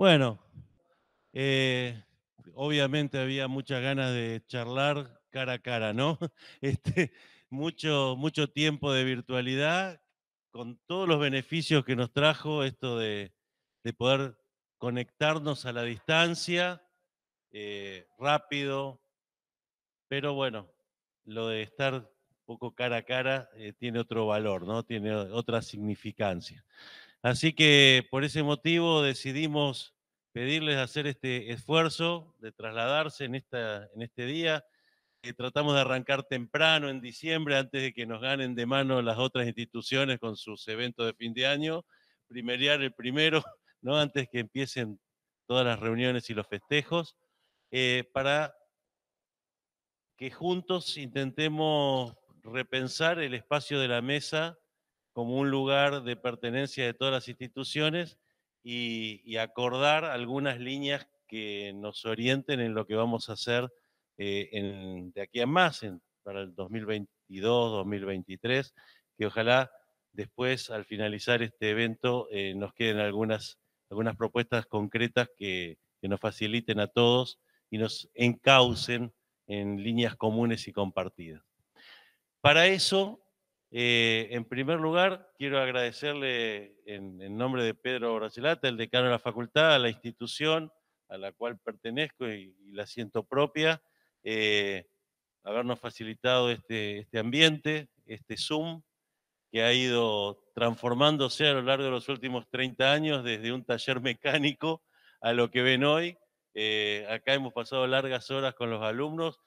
Bueno, eh, obviamente había muchas ganas de charlar cara a cara, ¿no? Este, mucho, mucho tiempo de virtualidad, con todos los beneficios que nos trajo esto de, poder conectarnos a la distancia, eh, rápido, pero bueno, lo de estar un poco cara a cara eh, tiene otro valor, ¿no? Tiene otra significancia. Así que por ese motivo decidimos pedirles hacer este esfuerzo de trasladarse en, este día. Eh, tratamos de arrancar temprano en diciembre antes de que nos ganen de mano las otras instituciones con sus eventos de fin de año, primerear el primero, ¿no? antes que empiecen todas las reuniones y los festejos, eh, para que juntos intentemos repensar el espacio de la mesa como un lugar de pertenencia de todas las instituciones y, acordar algunas líneas que nos orienten en lo que vamos a hacer eh, de aquí a más, para el 2022, 2023, que ojalá después, al finalizar este evento, eh, nos queden algunas, algunas propuestas concretas que, que nos faciliten a todos y nos encaucen en líneas comunes y compartidas. Para eso eh, en primer lugar, quiero agradecerle en, nombre de Pedro Bracelata, el decano de la facultad, a la institución a la cual pertenezco y, la siento propia, eh, habernos facilitado este, este, ambiente, este Zoom, que ha ido transformándose a lo largo de los últimos 30 años desde un taller mecánico a lo que ven hoy. Eh, acá hemos pasado largas horas con los alumnos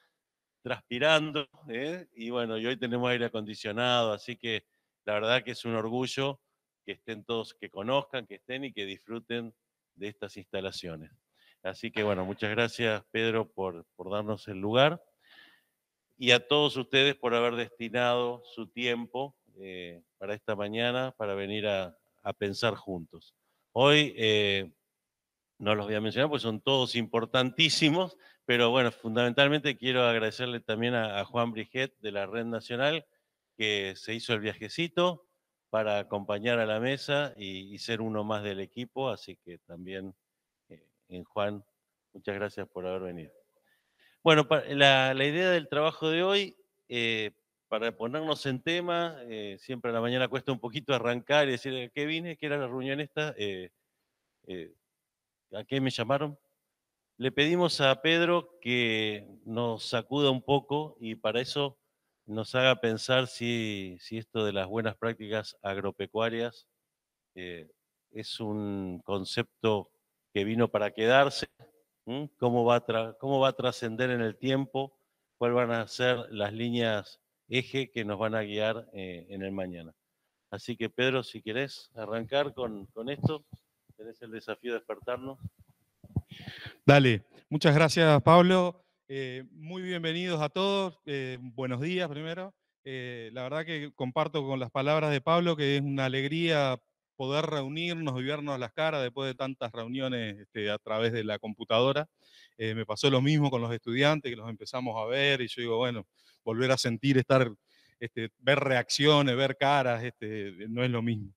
transpirando, ¿eh? y bueno, y hoy tenemos aire acondicionado, así que la verdad que es un orgullo que estén todos, que conozcan, que estén y que disfruten de estas instalaciones. Así que bueno, muchas gracias Pedro por, por darnos el lugar y a todos ustedes por haber destinado su tiempo eh, para esta mañana, para venir a, a pensar juntos. Hoy eh, no los voy a mencionar, pues son todos importantísimos, pero bueno, fundamentalmente quiero agradecerle también a, Juan Briget de la Red Nacional que se hizo el viajecito para acompañar a la mesa y, ser uno más del equipo. Así que también, eh, en Juan, muchas gracias por haber venido. Bueno, la, idea del trabajo de hoy, eh, para ponernos en tema, eh, siempre a la mañana cuesta un poquito arrancar y decir, qué vine? ¿Qué era la reunión esta? ¿A qué me llamaron? Le pedimos a Pedro que nos sacuda un poco y para eso nos haga pensar si, esto de las buenas prácticas agropecuarias eh, es un concepto que vino para quedarse, cómo va a, cómo va a trascender en el tiempo, cuáles van a ser las líneas eje que nos van a guiar eh, en el mañana. Así que Pedro, si querés arrancar con, con esto, tenés el desafío de despertarnos. Dale, muchas gracias Pablo. Eh, muy bienvenidos a todos. Eh, buenos días primero. Eh, la verdad que comparto con las palabras de Pablo que es una alegría poder reunirnos y vernos las caras después de tantas reuniones este, a través de la computadora. me pasó lo mismo con los estudiantes, que los empezamos a ver y yo digo, bueno, volver a sentir, estar, este, ver reacciones, ver caras, este, no es lo mismo.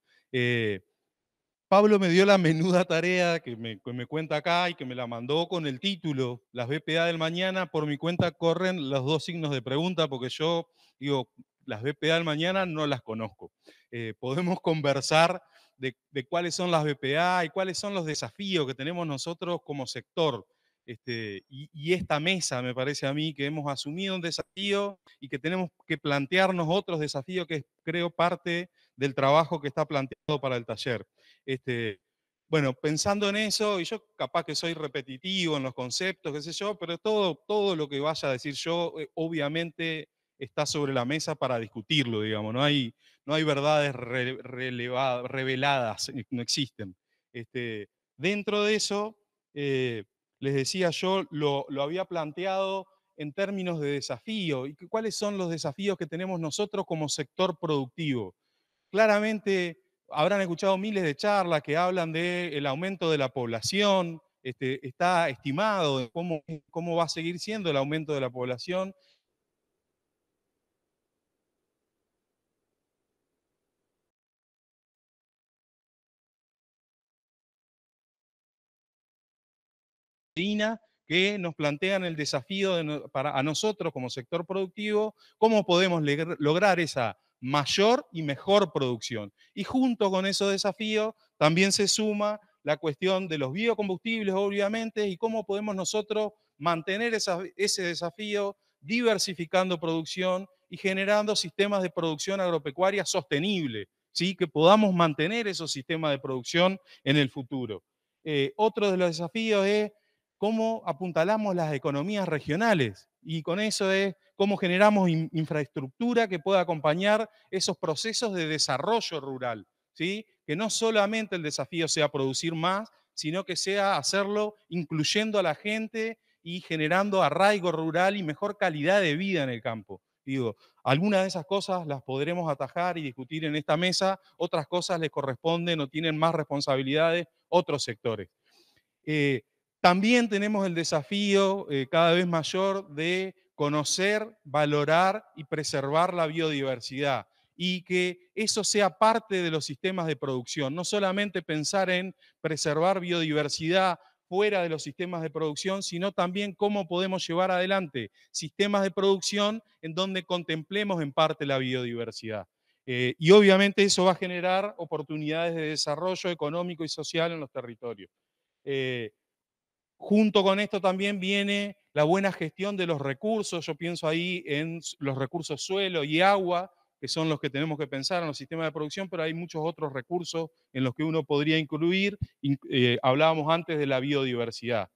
Pablo me dio la menuda tarea que me, cuenta acá y que me la mandó con el título, las BPA del mañana, por mi cuenta corren los dos signos de pregunta, porque yo digo, las BPA del mañana no las conozco. Eh, podemos conversar de, cuáles son las BPA y cuáles son los desafíos que tenemos nosotros como sector. Este, y, esta mesa, me parece a mí, que hemos asumido un desafío y que tenemos que plantearnos otros desafíos que creo, parte del trabajo que está planteado para el taller. Este, bueno, pensando en eso, y yo capaz que soy repetitivo en los conceptos, qué sé yo, pero todo, todo lo que vaya a decir yo, eh, obviamente está sobre la mesa para discutirlo, digamos, no hay, no hay verdades reveladas, eh, no existen. Este, dentro de eso, eh, les decía yo, lo, lo había planteado en términos de desafío y cuáles son los desafíos que tenemos nosotros como sector productivo. Claramente habrán escuchado miles de charlas que hablan del aumento de la población, este, está estimado cómo, cómo va a seguir siendo el aumento de la población. que nos plantean el desafío para, a nosotros como sector productivo, cómo podemos lograr esa mayor y mejor producción. Y junto con esos desafíos también se suma la cuestión de los biocombustibles, obviamente, y cómo podemos nosotros mantener ese desafío diversificando producción y generando sistemas de producción agropecuaria sostenible, ¿sí? que podamos mantener esos sistemas de producción en el futuro. Eh, otro de los desafíos es cómo apuntalamos las economías regionales y con eso es cómo generamos infraestructura que pueda acompañar esos procesos de desarrollo rural, ¿sí? que no solamente el desafío sea producir más, sino que sea hacerlo incluyendo a la gente y generando arraigo rural y mejor calidad de vida en el campo. Digo, algunas de esas cosas las podremos atajar y discutir en esta mesa, otras cosas les corresponden o tienen más responsabilidades otros sectores. Eh, también tenemos el desafío eh, cada vez mayor de conocer, valorar y preservar la biodiversidad y que eso sea parte de los sistemas de producción. No solamente pensar en preservar biodiversidad fuera de los sistemas de producción, sino también cómo podemos llevar adelante sistemas de producción en donde contemplemos en parte la biodiversidad. Eh, y obviamente eso va a generar oportunidades de desarrollo económico y social en los territorios. Eh, Junto con esto también viene la buena gestión de los recursos. Yo pienso ahí en los recursos suelo y agua, que son los que tenemos que pensar en los sistemas de producción, pero hay muchos otros recursos en los que uno podría incluir. Eh, hablábamos antes de la biodiversidad.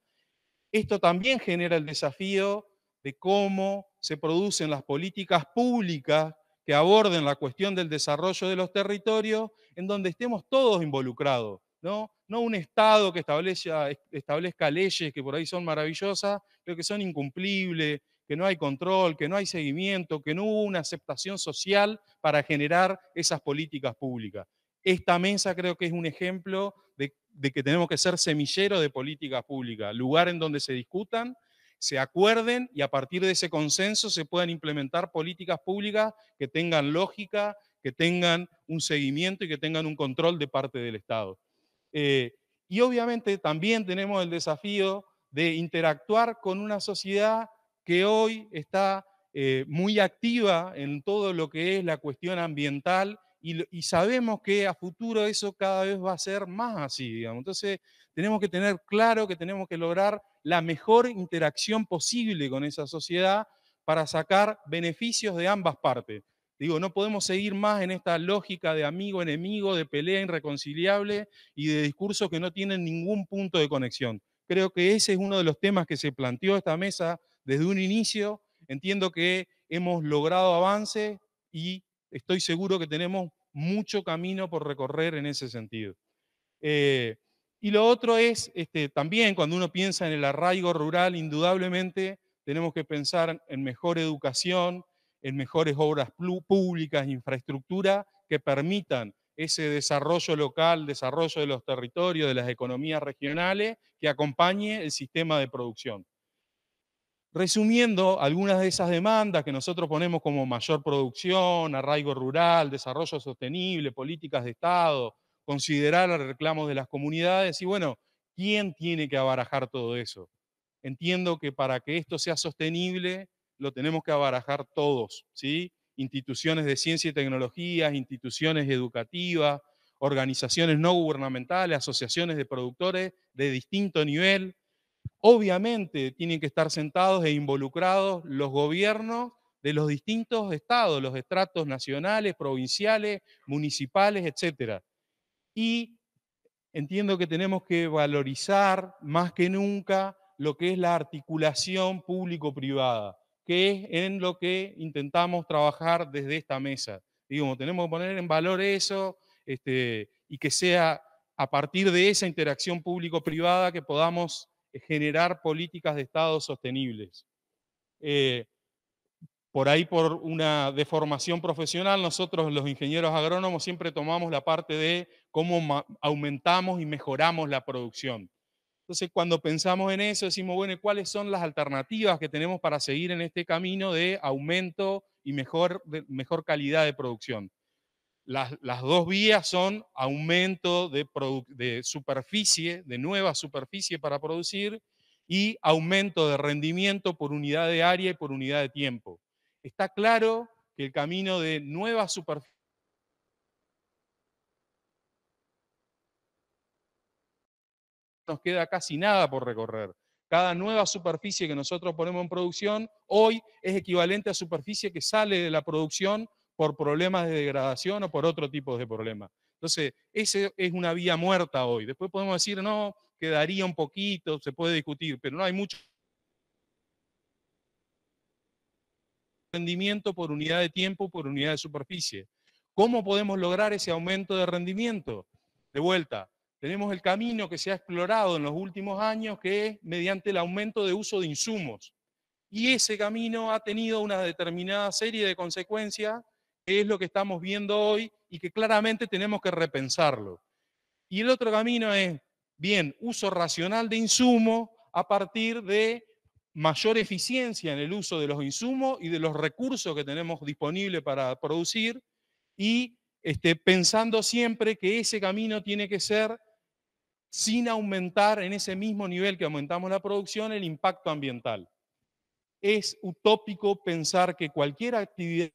Esto también genera el desafío de cómo se producen las políticas públicas que aborden la cuestión del desarrollo de los territorios, en donde estemos todos involucrados, ¿no? No un Estado que establezca, leyes que por ahí son maravillosas, pero que son incumplibles, que no hay control, que no hay seguimiento, que no hubo una aceptación social para generar esas políticas públicas. Esta mesa creo que es un ejemplo de, de que tenemos que ser semillero de políticas públicas, lugar en donde se discutan, se acuerden y a partir de ese consenso se puedan implementar políticas públicas que tengan lógica, que tengan un seguimiento y que tengan un control de parte del Estado. Eh, y obviamente también tenemos el desafío de interactuar con una sociedad que hoy está eh, muy activa en todo lo que es la cuestión ambiental y, sabemos que a futuro eso cada vez va a ser más así, Entonces tenemos que tener claro que tenemos que lograr la mejor interacción posible con esa sociedad para sacar beneficios de ambas partes. Digo, no podemos seguir más en esta lógica de amigo-enemigo, de pelea irreconciliable y de discursos que no tienen ningún punto de conexión. Creo que ese es uno de los temas que se planteó esta mesa desde un inicio. Entiendo que hemos logrado avance y estoy seguro que tenemos mucho camino por recorrer en ese sentido. Eh, y lo otro es, este, también cuando uno piensa en el arraigo rural, indudablemente tenemos que pensar en mejor educación, en mejores obras públicas, infraestructura que permitan ese desarrollo local, desarrollo de los territorios, de las economías regionales, que acompañe el sistema de producción. Resumiendo algunas de esas demandas que nosotros ponemos como mayor producción, arraigo rural, desarrollo sostenible, políticas de Estado, considerar los reclamos de las comunidades y bueno, ¿quién tiene que abarajar todo eso? Entiendo que para que esto sea sostenible lo tenemos que abarajar todos, ¿sí? Instituciones de ciencia y tecnología, instituciones educativas, organizaciones no gubernamentales, asociaciones de productores de distinto nivel. Obviamente tienen que estar sentados e involucrados los gobiernos de los distintos estados, los estratos nacionales, provinciales, municipales, etc. Y entiendo que tenemos que valorizar más que nunca lo que es la articulación público-privada que en lo que intentamos trabajar desde esta mesa. tenemos que poner en valor eso este, y que sea a partir de esa interacción público-privada que podamos eh, generar políticas de Estado sostenibles. Eh, por ahí, por una deformación profesional, nosotros los ingenieros agrónomos siempre tomamos la parte de cómo aumentamos y mejoramos la producción. Entonces, cuando pensamos en eso, decimos, bueno, ¿cuáles son las alternativas que tenemos para seguir en este camino de aumento y mejor, calidad de producción? Las, dos vías son aumento de, de superficie, de nueva superficie para producir, y aumento de rendimiento por unidad de área y por unidad de tiempo. Está claro que el camino de nueva superficie nos queda casi nada por recorrer. Cada nueva superficie que nosotros ponemos en producción hoy es equivalente a superficie que sale de la producción por problemas de degradación o por otro tipo de problema. Entonces, esa es una vía muerta hoy. Después podemos decir, no, quedaría un poquito, se puede discutir, pero no hay mucho rendimiento por unidad de tiempo, por unidad de superficie. ¿Cómo podemos lograr ese aumento de rendimiento? De vuelta, tenemos el camino que se ha explorado en los últimos años, que es mediante el aumento de uso de insumos. Y ese camino ha tenido una determinada serie de consecuencias, que es lo que estamos viendo hoy y que claramente tenemos que repensarlo. Y el otro camino es, bien, uso racional de insumos a partir de mayor eficiencia en el uso de los insumos y de los recursos que tenemos disponibles para producir y este, pensando siempre que ese camino tiene que ser sin aumentar en ese mismo nivel que aumentamos la producción el impacto ambiental. Es utópico pensar que cualquier actividad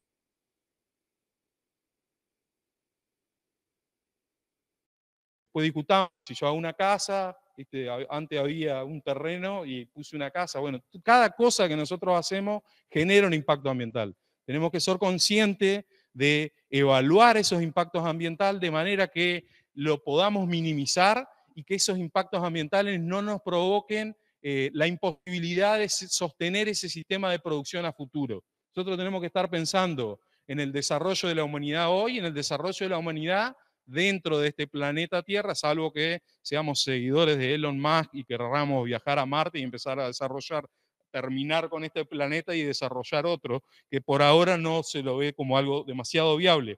pues discutamos, si yo hago una casa, este, antes había un terreno y puse una casa, bueno, cada cosa que nosotros hacemos genera un impacto ambiental. Tenemos que ser conscientes de evaluar esos impactos ambientales de manera que lo podamos minimizar y que esos impactos ambientales no nos provoquen eh, la imposibilidad de sostener ese sistema de producción a futuro. Nosotros tenemos que estar pensando en el desarrollo de la humanidad hoy, en el desarrollo de la humanidad dentro de este planeta Tierra, salvo que seamos seguidores de Elon Musk y querramos viajar a Marte y empezar a desarrollar, terminar con este planeta y desarrollar otro, que por ahora no se lo ve como algo demasiado viable.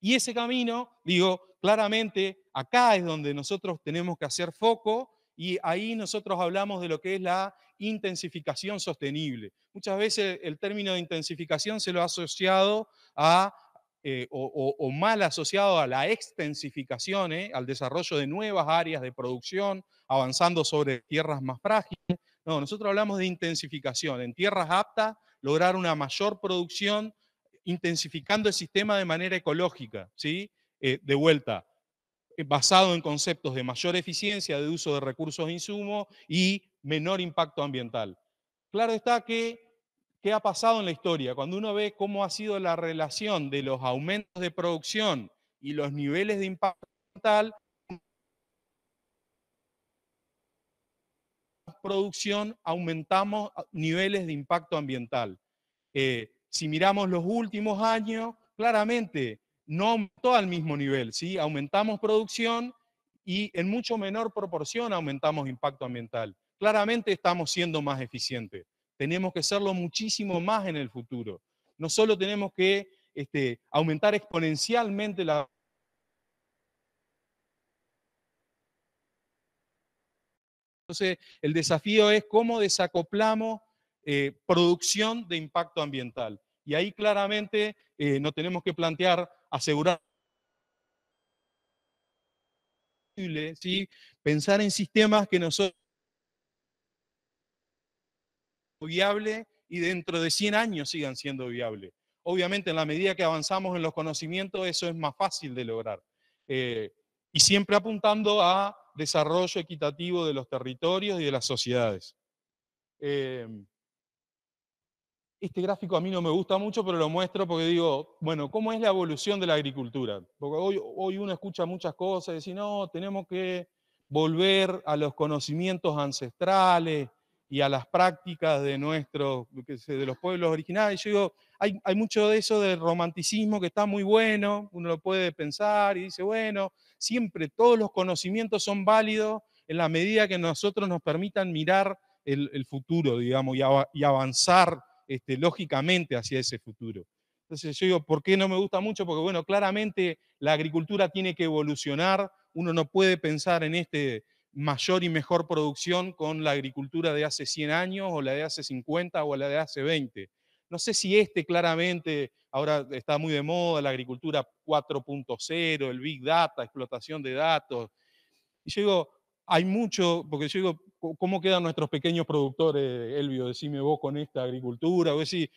Y ese camino, digo, claramente acá es donde nosotros tenemos que hacer foco y ahí nosotros hablamos de lo que es la intensificación sostenible. Muchas veces el término de intensificación se lo ha asociado a, eh, o, mal asociado a la extensificación, ¿eh? al desarrollo de nuevas áreas de producción, avanzando sobre tierras más frágiles. No, nosotros hablamos de intensificación. En tierras aptas, lograr una mayor producción, intensificando el sistema de manera ecológica, ¿sí? Eh, de vuelta, eh, basado en conceptos de mayor eficiencia de uso de recursos de insumos y menor impacto ambiental. Claro está que, ¿qué ha pasado en la historia? Cuando uno ve cómo ha sido la relación de los aumentos de producción y los niveles de impacto ambiental, producción aumentamos ah, niveles de impacto ambiental. Eh, si miramos los últimos años, claramente no aumentó al mismo nivel, si Aumentamos producción y en mucho menor proporción aumentamos impacto ambiental. Claramente estamos siendo más eficientes. Tenemos que hacerlo muchísimo más en el futuro. No solo tenemos que este, aumentar exponencialmente la Entonces, el desafío es cómo desacoplamos eh, producción de impacto ambiental. Y ahí claramente eh, no tenemos que plantear asegurar ¿sí? pensar en sistemas que nosotros viable y dentro de 100 años sigan siendo viables. Obviamente, en la medida que avanzamos en los conocimientos, eso es más fácil de lograr. Eh, y siempre apuntando a desarrollo equitativo de los territorios y de las sociedades. Eh, este gráfico a mí no me gusta mucho, pero lo muestro porque digo, bueno, ¿cómo es la evolución de la agricultura? Porque hoy, hoy uno escucha muchas cosas y dice, no, tenemos que volver a los conocimientos ancestrales y a las prácticas de nuestros, de los pueblos originarios. Yo digo, hay, hay mucho de eso del romanticismo que está muy bueno, uno lo puede pensar y dice, bueno, siempre todos los conocimientos son válidos en la medida que nosotros nos permitan mirar el, futuro, digamos, y avanzar este, lógicamente hacia ese futuro. Entonces yo digo, ¿por qué no me gusta mucho? Porque bueno, claramente la agricultura tiene que evolucionar, uno no puede pensar en este mayor y mejor producción con la agricultura de hace 100 años o la de hace 50 o la de hace 20. No sé si este claramente, ahora está muy de moda la agricultura 4.0, el Big Data, explotación de datos. Y yo digo, hay mucho, porque yo digo, ¿cómo quedan nuestros pequeños productores, Elvio? Decime vos con esta agricultura,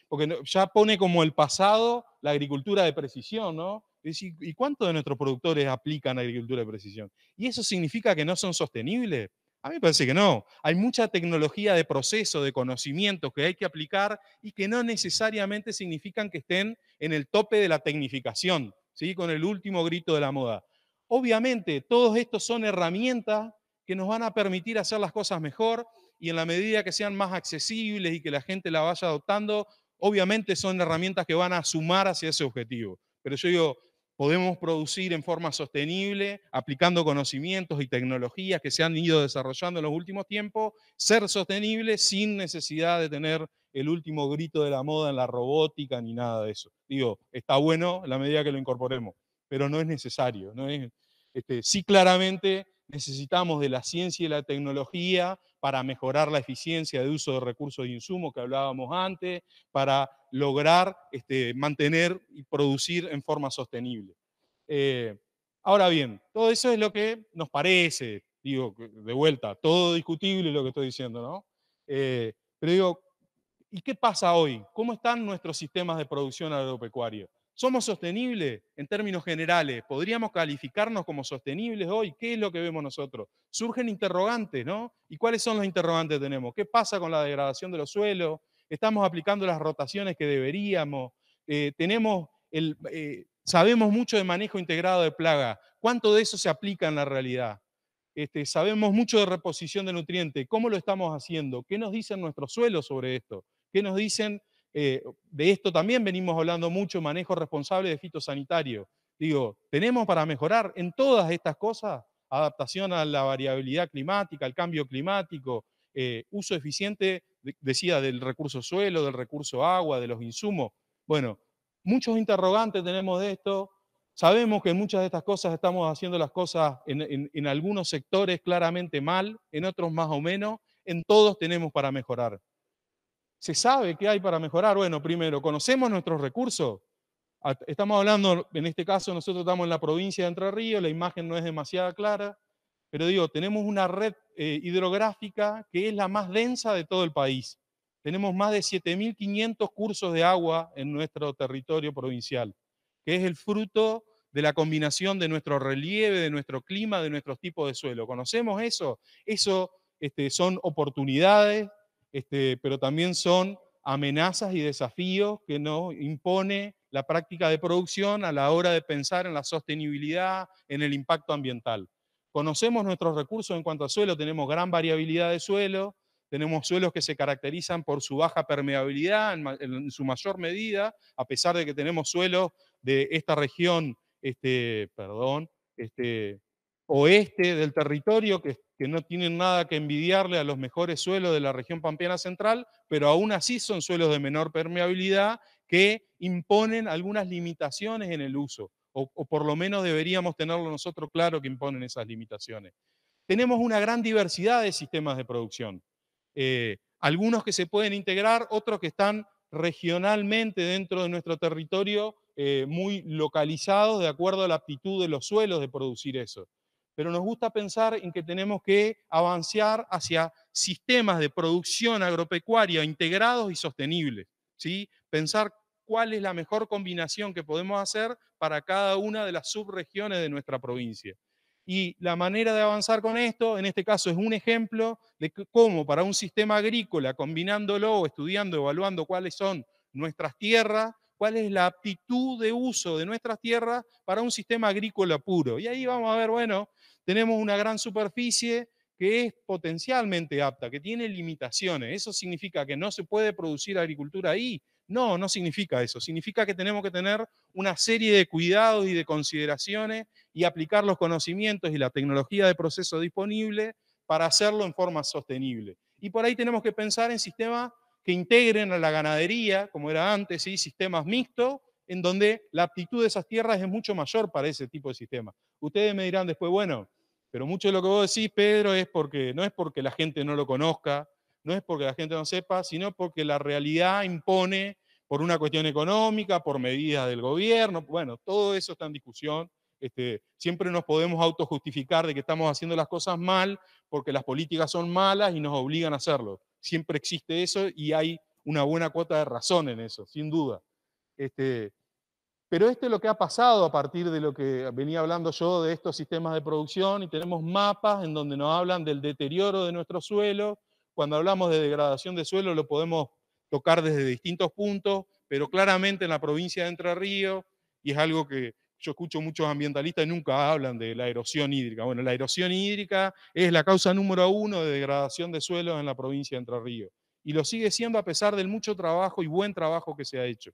porque ya pone como el pasado la agricultura de precisión, ¿no? ¿y cuántos de nuestros productores aplican agricultura de precisión? ¿Y eso significa que no son sostenibles? A mí me parece que no. Hay mucha tecnología de proceso, de conocimiento que hay que aplicar y que no necesariamente significan que estén en el tope de la tecnificación, ¿sí? con el último grito de la moda. Obviamente, todos estos son herramientas que nos van a permitir hacer las cosas mejor y en la medida que sean más accesibles y que la gente la vaya adoptando, obviamente son herramientas que van a sumar hacia ese objetivo. Pero yo digo, podemos producir en forma sostenible, aplicando conocimientos y tecnologías que se han ido desarrollando en los últimos tiempos, ser sostenible sin necesidad de tener el último grito de la moda en la robótica ni nada de eso. Digo, está bueno la medida que lo incorporemos, pero no es necesario. No es, este, sí, claramente necesitamos de la ciencia y la tecnología para mejorar la eficiencia de uso de recursos de insumos que hablábamos antes, para lograr este, mantener y producir en forma sostenible. Eh, ahora bien, todo eso es lo que nos parece, digo, de vuelta, todo discutible lo que estoy diciendo, ¿no? Eh, pero digo, ¿y qué pasa hoy? ¿Cómo están nuestros sistemas de producción agropecuaria? ¿Somos sostenibles en términos generales? ¿Podríamos calificarnos como sostenibles hoy? ¿Qué es lo que vemos nosotros? Surgen interrogantes, ¿no? ¿Y cuáles son los interrogantes que tenemos? ¿Qué pasa con la degradación de los suelos? ¿Estamos aplicando las rotaciones que deberíamos? Eh, tenemos el, eh, sabemos mucho de manejo integrado de plaga. ¿Cuánto de eso se aplica en la realidad? Este, sabemos mucho de reposición de nutrientes. ¿Cómo lo estamos haciendo? ¿Qué nos dicen nuestros suelos sobre esto? ¿Qué nos dicen eh, de esto también venimos hablando mucho, manejo responsable de fitosanitario. Digo, tenemos para mejorar en todas estas cosas, adaptación a la variabilidad climática, al cambio climático, eh, uso eficiente, decía, del recurso suelo, del recurso agua, de los insumos. Bueno, muchos interrogantes tenemos de esto. Sabemos que en muchas de estas cosas estamos haciendo las cosas en algunos sectores claramente mal, en otros más o menos. En todos tenemos para mejorar se sabe qué hay para mejorar. Bueno, primero, conocemos nuestros recursos. Estamos hablando, en este caso, nosotros estamos en la provincia de Entre Ríos, la imagen no es demasiado clara, pero digo, tenemos una red eh, hidrográfica que es la más densa de todo el país. Tenemos más de 7.500 cursos de agua en nuestro territorio provincial, que es el fruto de la combinación de nuestro relieve, de nuestro clima, de nuestros tipos de suelo. ¿Conocemos eso? Eso este, son oportunidades este, pero también son amenazas y desafíos que nos impone la práctica de producción a la hora de pensar en la sostenibilidad, en el impacto ambiental. Conocemos nuestros recursos en cuanto a suelo, tenemos gran variabilidad de suelo, tenemos suelos que se caracterizan por su baja permeabilidad en, su mayor medida, a pesar de que tenemos suelos de esta región, este, perdón, este, oeste del territorio, que, no tienen nada que envidiarle a los mejores suelos de la región pampeana central, pero aún así son suelos de menor permeabilidad que imponen algunas limitaciones en el uso, o, por lo menos deberíamos tenerlo nosotros claro que imponen esas limitaciones. Tenemos una gran diversidad de sistemas de producción, eh, algunos que se pueden integrar, otros que están regionalmente dentro de nuestro territorio eh, muy localizados de acuerdo a la aptitud de los suelos de producir eso pero nos gusta pensar en que tenemos que avanzar hacia sistemas de producción agropecuaria integrados y sostenibles. ¿sí? Pensar cuál es la mejor combinación que podemos hacer para cada una de las subregiones de nuestra provincia. Y la manera de avanzar con esto, en este caso, es un ejemplo de cómo para un sistema agrícola, combinándolo, estudiando, evaluando cuáles son nuestras tierras, cuál es la aptitud de uso de nuestras tierras para un sistema agrícola puro. Y ahí vamos a ver, bueno, tenemos una gran superficie que es potencialmente apta, que tiene limitaciones. ¿Eso significa que no se puede producir agricultura ahí? No, no significa eso. Significa que tenemos que tener una serie de cuidados y de consideraciones y aplicar los conocimientos y la tecnología de proceso disponible para hacerlo en forma sostenible. Y por ahí tenemos que pensar en sistemas que integren a la ganadería, como era antes, y sistemas mixtos, en donde la aptitud de esas tierras es mucho mayor para ese tipo de sistema. Ustedes me dirán después, bueno, pero mucho de lo que vos decís, Pedro, es porque no es porque la gente no lo conozca, no es porque la gente no sepa, sino porque la realidad impone por una cuestión económica, por medidas del gobierno, bueno, todo eso está en discusión. Este, siempre nos podemos autojustificar de que estamos haciendo las cosas mal porque las políticas son malas y nos obligan a hacerlo siempre existe eso y hay una buena cuota de razón en eso, sin duda. Este, pero esto es lo que ha pasado a partir de lo que venía hablando yo de estos sistemas de producción y tenemos mapas en donde nos hablan del deterioro de nuestro suelo. Cuando hablamos de degradación de suelo lo podemos tocar desde distintos puntos, pero claramente en la provincia de Entre Ríos, y es algo que yo escucho muchos ambientalistas y nunca hablan de la erosión hídrica. Bueno, la erosión hídrica es la causa número uno de degradación de suelos en la provincia de Entre Ríos. Y lo sigue siendo a pesar del mucho trabajo y buen trabajo que se ha hecho.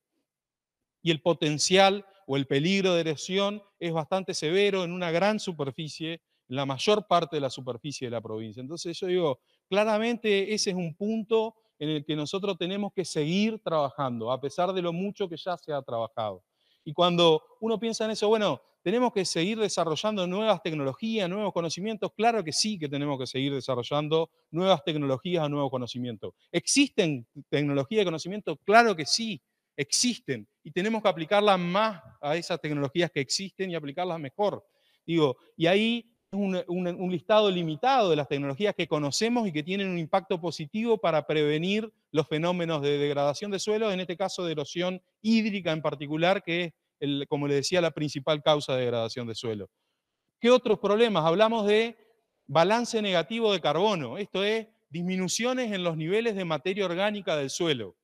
Y el potencial o el peligro de erosión es bastante severo en una gran superficie, en la mayor parte de la superficie de la provincia. Entonces yo digo, claramente ese es un punto en el que nosotros tenemos que seguir trabajando, a pesar de lo mucho que ya se ha trabajado. Y cuando uno piensa en eso, bueno, tenemos que seguir desarrollando nuevas tecnologías, nuevos conocimientos. Claro que sí que tenemos que seguir desarrollando nuevas tecnologías nuevos conocimientos. ¿Existen tecnologías de conocimiento? Claro que sí, existen. Y tenemos que aplicarlas más a esas tecnologías que existen y aplicarlas mejor. Digo, y ahí un, un, un, listado limitado de las tecnologías que conocemos y que tienen un impacto positivo para prevenir los fenómenos de degradación de suelo, en este caso de erosión hídrica en particular, que es como le decía, la principal causa de degradación de suelo. ¿Qué otros problemas? Hablamos de balance negativo de carbono, esto es disminuciones en los niveles de materia orgánica del suelo.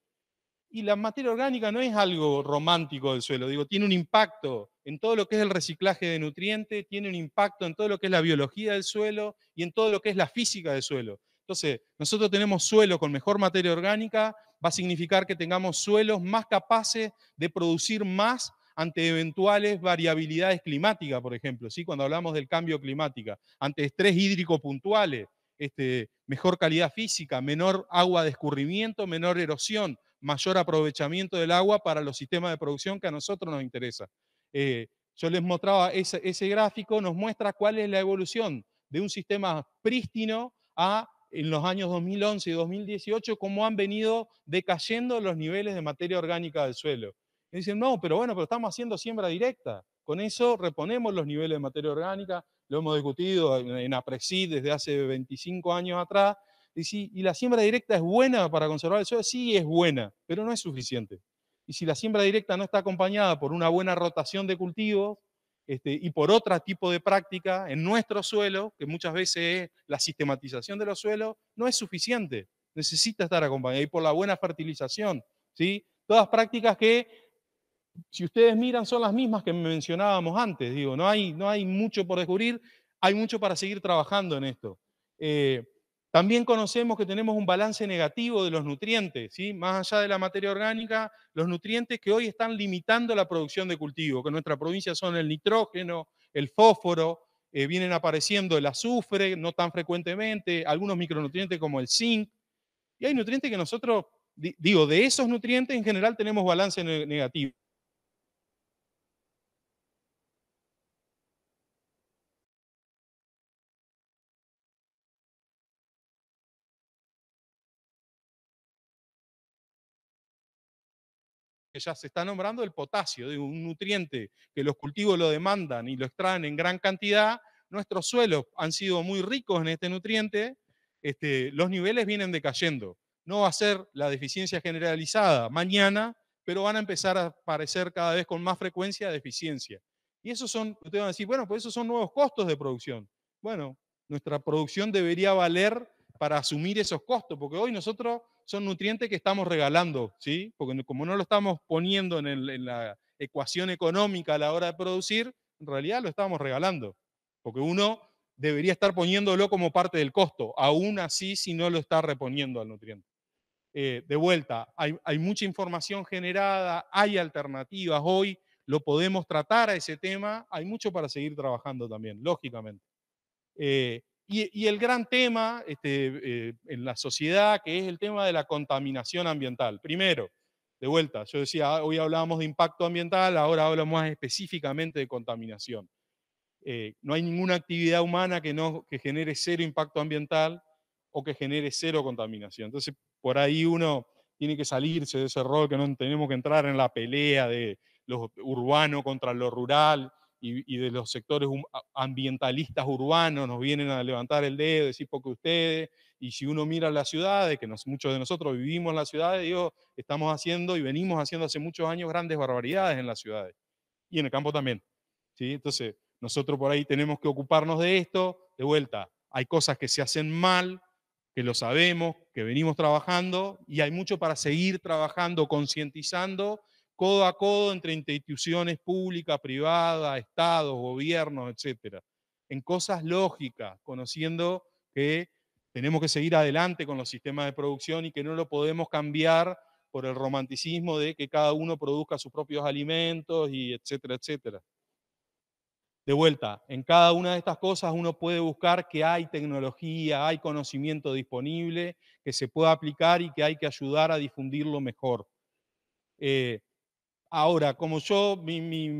Y la materia orgánica no es algo romántico del suelo, digo, tiene un impacto en todo lo que es el reciclaje de nutrientes, tiene un impacto en todo lo que es la biología del suelo y en todo lo que es la física del suelo. Entonces, nosotros tenemos suelo con mejor materia orgánica, va a significar que tengamos suelos más capaces de producir más ante eventuales variabilidades climáticas, por ejemplo, ¿sí? cuando hablamos del cambio climático, ante estrés hídrico puntuales, este, mejor calidad física, menor agua de escurrimiento, menor erosión, mayor aprovechamiento del agua para los sistemas de producción que a nosotros nos interesa. Eh, yo les mostraba ese, ese gráfico, nos muestra cuál es la evolución de un sistema prístino a en los años 2011 y 2018 cómo han venido decayendo los niveles de materia orgánica del suelo dicen, no, pero bueno, pero estamos haciendo siembra directa. Con eso reponemos los niveles de materia orgánica, lo hemos discutido en apreci desde hace 25 años atrás. Y, si, la siembra directa es buena para conservar el suelo, sí es buena, pero no es suficiente. Y si la siembra directa no está acompañada por una buena rotación de cultivos este, y por otro tipo de práctica en nuestro suelo, que muchas veces es la sistematización de los suelos, no es suficiente. Necesita estar acompañada y por la buena fertilización. ¿sí? Todas prácticas que si ustedes miran, son las mismas que mencionábamos antes. Digo, no hay, no hay mucho por descubrir, hay mucho para seguir trabajando en esto. Eh, también conocemos que tenemos un balance negativo de los nutrientes, ¿sí? más allá de la materia orgánica, los nutrientes que hoy están limitando la producción de cultivo, que en nuestra provincia son el nitrógeno, el fósforo, eh, vienen apareciendo el azufre, no tan frecuentemente, algunos micronutrientes como el zinc, y hay nutrientes que nosotros, digo, de esos nutrientes en general tenemos balance negativo. que ya se está nombrando, el potasio, de un nutriente que los cultivos lo demandan y lo extraen en gran cantidad. Nuestros suelos han sido muy ricos en este nutriente, este, los niveles vienen decayendo. No va a ser la deficiencia generalizada mañana, pero van a empezar a aparecer cada vez con más frecuencia deficiencia. Y esos son, ustedes van a decir, bueno, pues esos son nuevos costos de producción. Bueno, nuestra producción debería valer para asumir esos costos, porque hoy nosotros son nutrientes que estamos regalando, ¿sí? Porque como no lo estamos poniendo en, la ecuación económica a la hora de producir, en realidad lo estamos regalando. Porque uno debería estar poniéndolo como parte del costo, aún así si no lo está reponiendo al nutriente. Eh, de vuelta, hay, mucha información generada, hay alternativas hoy, lo podemos tratar a ese tema, hay mucho para seguir trabajando también, lógicamente. Eh, y, el gran tema este, eh, en la sociedad, que es el tema de la contaminación ambiental. Primero, de vuelta, yo decía, ah, hoy hablábamos de impacto ambiental, ahora hablamos más específicamente de contaminación. Eh, no hay ninguna actividad humana que, no, que genere cero impacto ambiental o que genere cero contaminación. Entonces, por ahí uno tiene que salirse de ese rol que no tenemos que entrar en la pelea de lo urbano contra lo rural y, de los sectores ambientalistas urbanos nos vienen a levantar el dedo, decir porque ustedes, y si uno mira las ciudades, que muchos de nosotros vivimos en las ciudades, digo, estamos haciendo y venimos haciendo hace muchos años grandes barbaridades en las ciudades y en el campo también. ¿sí? Entonces, nosotros por ahí tenemos que ocuparnos de esto, de vuelta, hay cosas que se hacen mal, que lo sabemos, que venimos trabajando y hay mucho para seguir trabajando, concientizando codo a codo entre instituciones públicas, privadas, estados, gobiernos, etc. en cosas lógicas, conociendo que tenemos que seguir adelante con los sistemas de producción y que no lo podemos cambiar por el romanticismo de que cada uno produzca sus propios alimentos y etcétera, etcétera. De vuelta, en cada una de estas cosas uno puede buscar que hay tecnología, hay conocimiento disponible, que se pueda aplicar y que hay que ayudar a difundirlo mejor. Eh, Ahora, como yo, mi,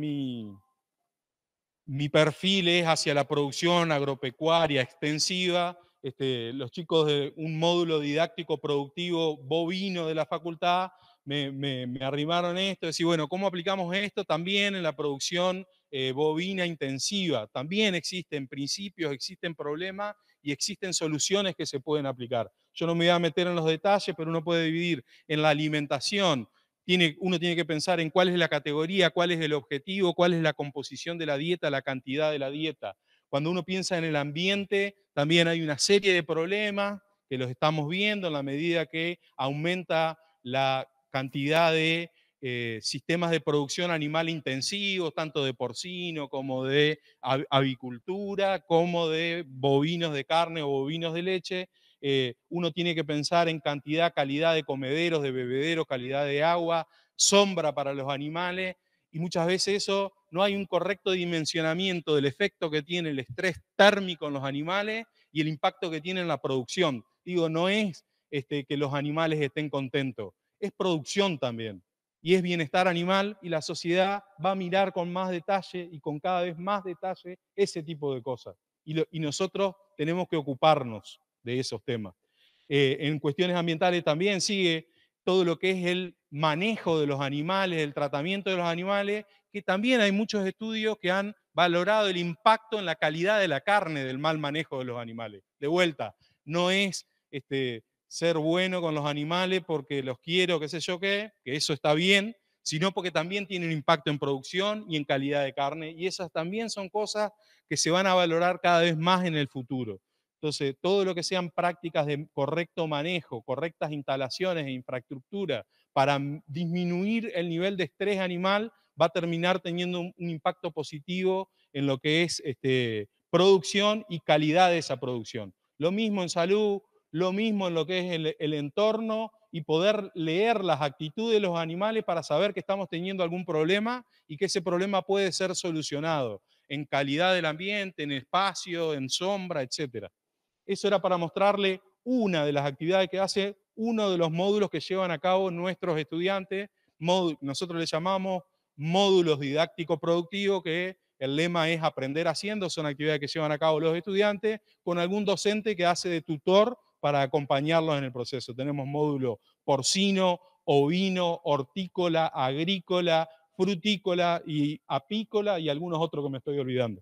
perfil es hacia la producción agropecuaria extensiva, este, los chicos de un módulo didáctico productivo bovino de la facultad me, me, arribaron esto, decir, bueno, ¿cómo aplicamos esto también en la producción eh, bovina intensiva? También existen principios, existen problemas y existen soluciones que se pueden aplicar. Yo no me voy a meter en los detalles, pero uno puede dividir en la alimentación, uno tiene que pensar en cuál es la categoría, cuál es el objetivo, cuál es la composición de la dieta, la cantidad de la dieta. Cuando uno piensa en el ambiente, también hay una serie de problemas que los estamos viendo en la medida que aumenta la cantidad de eh, sistemas de producción animal intensivos, tanto de porcino como de avicultura, como de bovinos de carne o bovinos de leche. Eh, uno tiene que pensar en cantidad, calidad de comederos, de bebederos, calidad de agua, sombra para los animales, y muchas veces eso no hay un correcto dimensionamiento del efecto que tiene el estrés térmico en los animales y el impacto que tiene en la producción. Digo, no es este, que los animales estén contentos, es producción también. Y es bienestar animal y la sociedad va a mirar con más detalle y con cada vez más detalle ese tipo de cosas. y nosotros tenemos que ocuparnos de esos temas. Eh, en cuestiones ambientales también sigue todo lo que es el manejo de los animales, el tratamiento de los animales, que también hay muchos estudios que han valorado el impacto en la calidad de la carne del mal manejo de los animales. De vuelta, no es este, ser bueno con los animales porque los quiero, qué sé yo qué, que eso está bien, sino porque también tiene un impacto en producción y en calidad de carne, y esas también son cosas que se van a valorar cada vez más en el futuro. Entonces, todo lo que sean prácticas de correcto manejo, correctas instalaciones e infraestructura para disminuir el nivel de estrés animal va a terminar teniendo un, impacto positivo en lo que es este, producción y calidad de esa producción. Lo mismo en salud, lo mismo en lo que es el, el entorno y poder leer las actitudes de los animales para saber que estamos teniendo algún problema y que ese problema puede ser solucionado en calidad del ambiente, en espacio, en sombra, etcétera. Eso era para mostrarle una de las actividades que hace uno de los módulos que llevan a cabo nuestros estudiantes. Nosotros le llamamos módulos didáctico productivo, que el lema es aprender haciendo, son actividades que llevan a cabo los estudiantes, con algún docente que hace de tutor para acompañarlos en el proceso. Tenemos módulo porcino, ovino, hortícola, agrícola, frutícola y apícola y algunos otros que me estoy olvidando.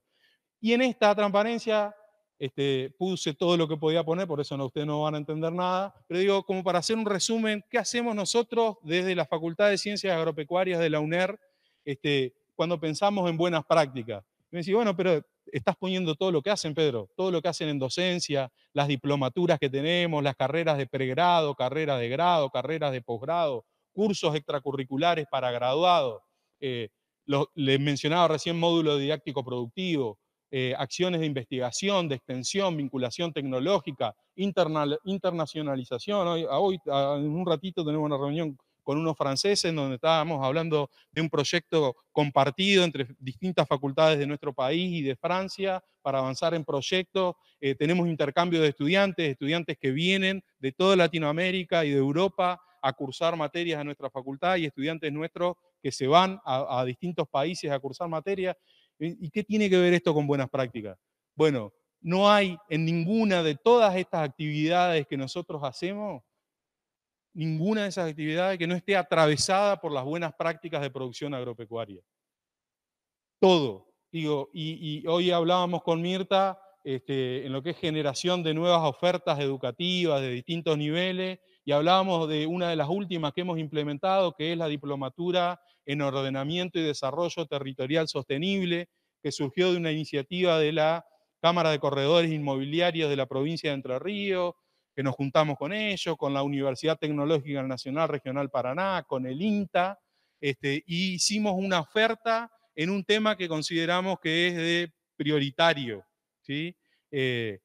Y en esta transparencia este, puse todo lo que podía poner, por eso no, ustedes no van a entender nada, pero digo, como para hacer un resumen, ¿qué hacemos nosotros desde la Facultad de Ciencias Agropecuarias de la UNER este, cuando pensamos en buenas prácticas? me decís, bueno, pero estás poniendo todo lo que hacen, Pedro, todo lo que hacen en docencia, las diplomaturas que tenemos, las carreras de pregrado, carreras de grado, carreras de posgrado, cursos extracurriculares para graduados. Eh, les mencionaba recién módulo didáctico productivo, eh, acciones de investigación, de extensión, vinculación tecnológica, internacionalización. Hoy, en un ratito tenemos una reunión con unos franceses en donde estábamos hablando de un proyecto compartido entre distintas facultades de nuestro país y de Francia para avanzar en proyectos. Eh, tenemos intercambio de estudiantes, estudiantes que vienen de toda Latinoamérica y de Europa a cursar materias a nuestra facultad y estudiantes nuestros que se van a, a distintos países a cursar materias. ¿Y qué tiene que ver esto con buenas prácticas? Bueno, no hay en ninguna de todas estas actividades que nosotros hacemos, ninguna de esas actividades que no esté atravesada por las buenas prácticas de producción agropecuaria. Todo. Digo, y, hoy hablábamos con Mirta este, en lo que es generación de nuevas ofertas educativas de distintos niveles y hablábamos de una de las últimas que hemos implementado, que es la diplomatura en ordenamiento y desarrollo territorial sostenible, que surgió de una iniciativa de la Cámara de Corredores Inmobiliarios de la provincia de Entre Ríos, que nos juntamos con ellos, con la Universidad Tecnológica Nacional Regional Paraná, con el INTA, este, hicimos una oferta en un tema que consideramos que es de prioritario. ¿sí? Eh,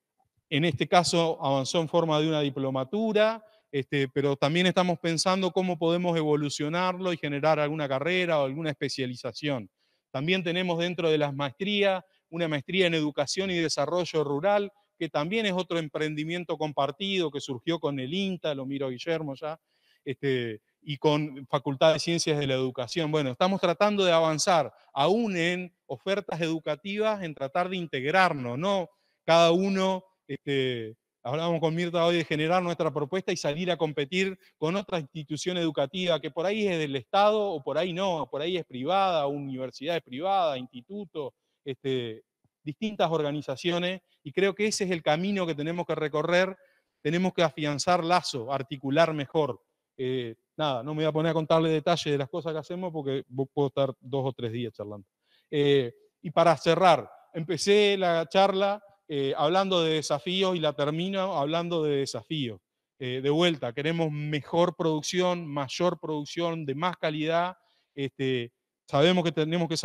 en este caso avanzó en forma de una diplomatura, este, pero también estamos pensando cómo podemos evolucionarlo y generar alguna carrera o alguna especialización. También tenemos dentro de las maestrías una maestría en educación y desarrollo rural, que también es otro emprendimiento compartido que surgió con el INTA, lo miro Guillermo ya, este, y con Facultad de Ciencias de la Educación. Bueno, estamos tratando de avanzar aún en ofertas educativas, en tratar de integrarnos, no cada uno este, Hablábamos con Mirta hoy de generar nuestra propuesta y salir a competir con otra institución educativa que por ahí es del Estado o por ahí no, por ahí es privada, universidades privadas, institutos, este, distintas organizaciones. Y creo que ese es el camino que tenemos que recorrer. Tenemos que afianzar lazo, articular mejor. Eh, nada, no me voy a poner a contarle detalles de las cosas que hacemos porque puedo estar dos o tres días charlando. Eh, y para cerrar, empecé la charla eh, hablando de desafíos y la termino hablando de desafíos. Eh, de vuelta, queremos mejor producción, mayor producción, de más calidad. Este, sabemos que tenemos que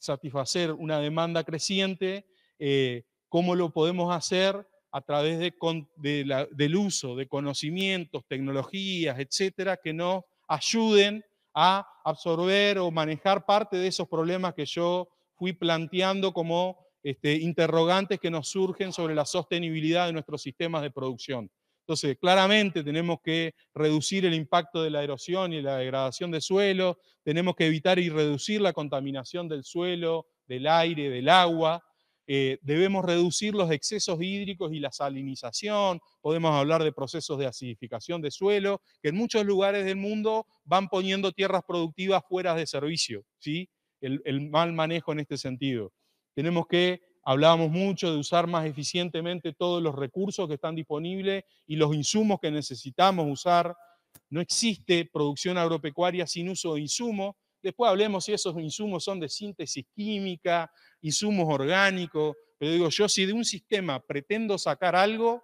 satisfacer una demanda creciente. Eh, ¿Cómo lo podemos hacer? A través del uso de conocimientos, tecnologías, etcétera, que nos ayuden a absorber o manejar parte de esos problemas que yo fui planteando como este, interrogantes que nos surgen sobre la sostenibilidad de nuestros sistemas de producción. Entonces, claramente tenemos que reducir el impacto de la erosión y la degradación de suelo, tenemos que evitar y reducir la contaminación del suelo, del aire, del agua, eh, debemos reducir los excesos hídricos y la salinización, podemos hablar de procesos de acidificación de suelo, que en muchos lugares del mundo van poniendo tierras productivas fuera de servicio, ¿sí? el mal manejo en este sentido. Tenemos que, hablábamos mucho de usar más eficientemente todos los recursos que están disponibles y los insumos que necesitamos usar. No existe producción agropecuaria sin uso de insumos. Después hablemos si esos insumos son de síntesis química, insumos orgánicos, pero digo yo, si de un sistema pretendo sacar algo,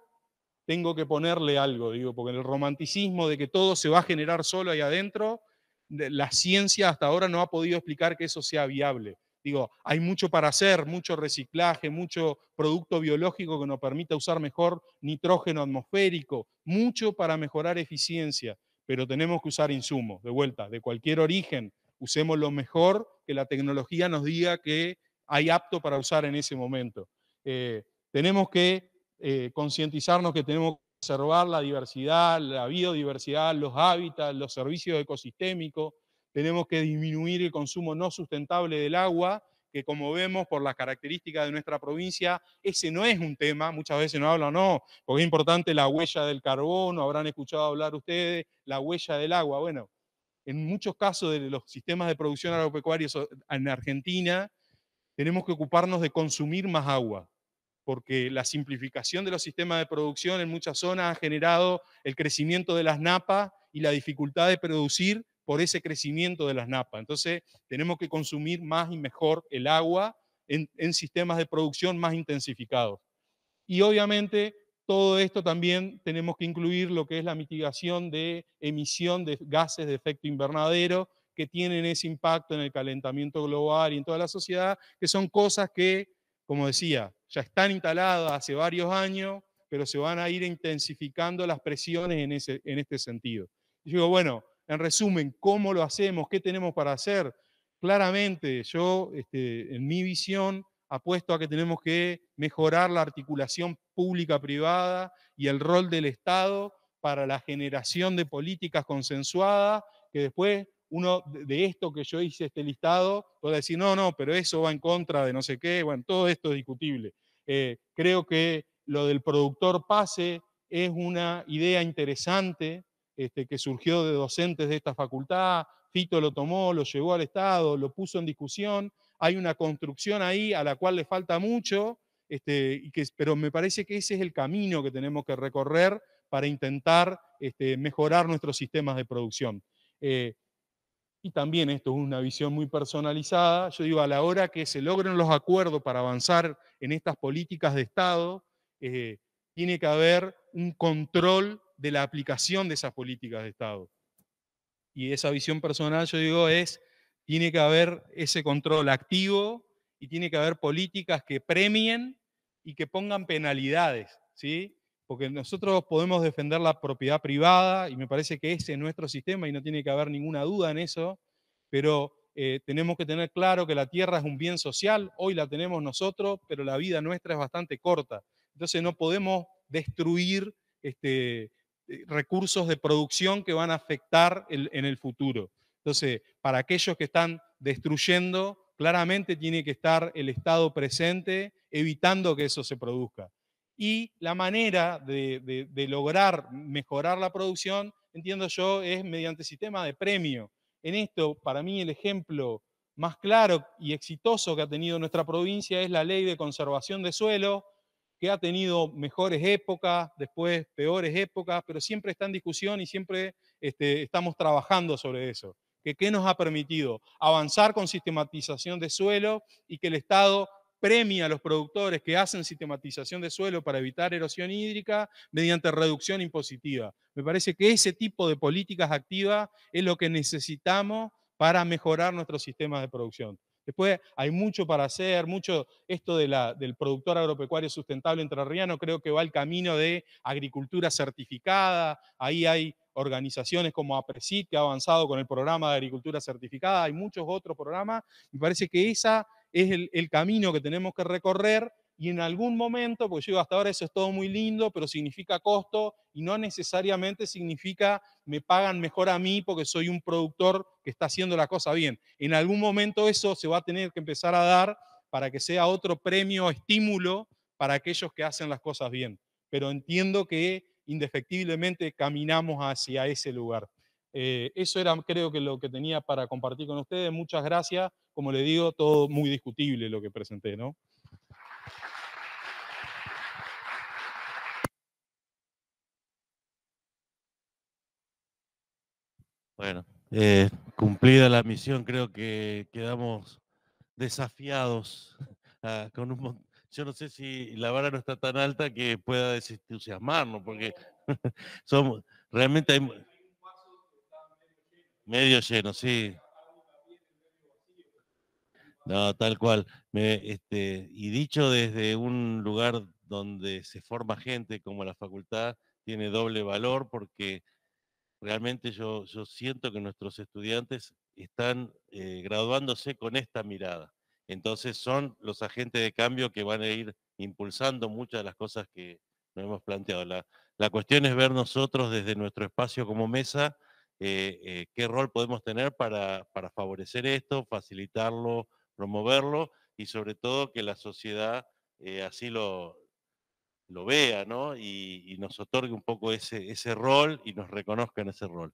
tengo que ponerle algo, digo, porque el romanticismo de que todo se va a generar solo ahí adentro, la ciencia hasta ahora no ha podido explicar que eso sea viable. Digo, hay mucho para hacer, mucho reciclaje, mucho producto biológico que nos permita usar mejor nitrógeno atmosférico, mucho para mejorar eficiencia, pero tenemos que usar insumos, de vuelta, de cualquier origen. Usemos lo mejor que la tecnología nos diga que hay apto para usar en ese momento. Eh, tenemos que eh, concientizarnos que tenemos que conservar la diversidad, la biodiversidad, los hábitats, los servicios ecosistémicos, tenemos que disminuir el consumo no sustentable del agua, que como vemos por las características de nuestra provincia, ese no es un tema, muchas veces no hablan, no, porque es importante la huella del carbono, habrán escuchado hablar ustedes, la huella del agua. Bueno, en muchos casos de los sistemas de producción agropecuarios en Argentina, tenemos que ocuparnos de consumir más agua, porque la simplificación de los sistemas de producción en muchas zonas ha generado el crecimiento de las napas y la dificultad de producir por ese crecimiento de las napas. Entonces, tenemos que consumir más y mejor el agua en, sistemas de producción más intensificados. Y obviamente, todo esto también tenemos que incluir lo que es la mitigación de emisión de gases de efecto invernadero que tienen ese impacto en el calentamiento global y en toda la sociedad, que son cosas que, como decía, ya están instaladas hace varios años, pero se van a ir intensificando las presiones en, ese, en este sentido. digo, bueno, en resumen, ¿cómo lo hacemos? ¿Qué tenemos para hacer? Claramente, yo este, en mi visión apuesto a que tenemos que mejorar la articulación pública-privada y el rol del Estado para la generación de políticas consensuadas, que después uno de esto que yo hice, este listado, puede decir, no, no, pero eso va en contra de no sé qué, bueno, todo esto es discutible. Eh, creo que lo del productor pase es una idea interesante, este, que surgió de docentes de esta facultad, Fito lo tomó, lo llevó al Estado, lo puso en discusión, hay una construcción ahí a la cual le falta mucho, este, pero me parece que ese es el camino que tenemos que recorrer para intentar este, mejorar nuestros sistemas de producción. Eh, y también esto es una visión muy personalizada, yo digo, a la hora que se logren los acuerdos para avanzar en estas políticas de Estado, eh, tiene que haber un control de la aplicación de esas políticas de Estado. Y esa visión personal, yo digo, es, tiene que haber ese control activo y tiene que haber políticas que premien y que pongan penalidades, ¿sí? Porque nosotros podemos defender la propiedad privada y me parece que ese es nuestro sistema y no tiene que haber ninguna duda en eso, pero eh, tenemos que tener claro que la tierra es un bien social, hoy la tenemos nosotros, pero la vida nuestra es bastante corta. Entonces no podemos destruir este, eh, recursos de producción que van a afectar en el futuro. Entonces, para aquellos que están destruyendo, claramente tiene que estar el Estado presente evitando que eso se produzca. Y la manera de, de lograr mejorar la producción, entiendo yo, es mediante sistema de premio. En esto, para mí, el ejemplo más claro y exitoso que ha tenido nuestra provincia es la ley de conservación de suelo, que ha tenido mejores épocas, después peores épocas, pero siempre está en discusión y siempre este, estamos trabajando sobre eso. Que, ¿Qué nos ha permitido? Avanzar con sistematización de suelo y que el Estado premia a los productores que hacen sistematización de suelo para evitar erosión hídrica mediante reducción impositiva. Me parece que ese tipo de políticas activas es lo que necesitamos para mejorar nuestros sistemas de producción. Después hay mucho para hacer, mucho esto del productor agropecuario sustentable entrerriano, creo que va al camino de agricultura certificada, ahí hay organizaciones como APRESIT que ha avanzado con el programa de agricultura certificada, hay muchos otros programas, me parece que ese es el camino que tenemos que recorrer y en algún momento, porque yo digo, hasta ahora eso es todo muy lindo, pero significa costo y no necesariamente significa me pagan mejor a mí porque soy un productor que está haciendo la cosa bien. En algún momento eso se va a tener que empezar a dar para que sea otro premio, estímulo para aquellos que hacen las cosas bien. Pero entiendo que indefectiblemente caminamos hacia ese lugar. Eh, eso era, creo que, lo que tenía para compartir con ustedes. Muchas gracias. Como le digo, todo muy discutible lo que presenté, ¿no? Bueno, eh, cumplida la misión, creo que quedamos desafiados ah, con un Yo no sé si la vara no está tan alta que pueda desentusiasmarnos, porque somos realmente hay medio lleno, sí. No, tal cual. este, y dicho desde un lugar donde se forma gente como la facultad, tiene doble valor porque Realmente yo, siento que nuestros estudiantes están eh, graduándose con esta mirada. Entonces son los agentes de cambio que van a ir impulsando muchas de las cosas que nos hemos planteado. La, cuestión es ver nosotros desde nuestro espacio como mesa eh, eh, qué rol podemos tener para, para, favorecer esto, facilitarlo, promoverlo y sobre todo que la sociedad así lo, lo vea, ¿no? Y, nos otorgue un poco ese, ese rol y nos reconozca en ese rol.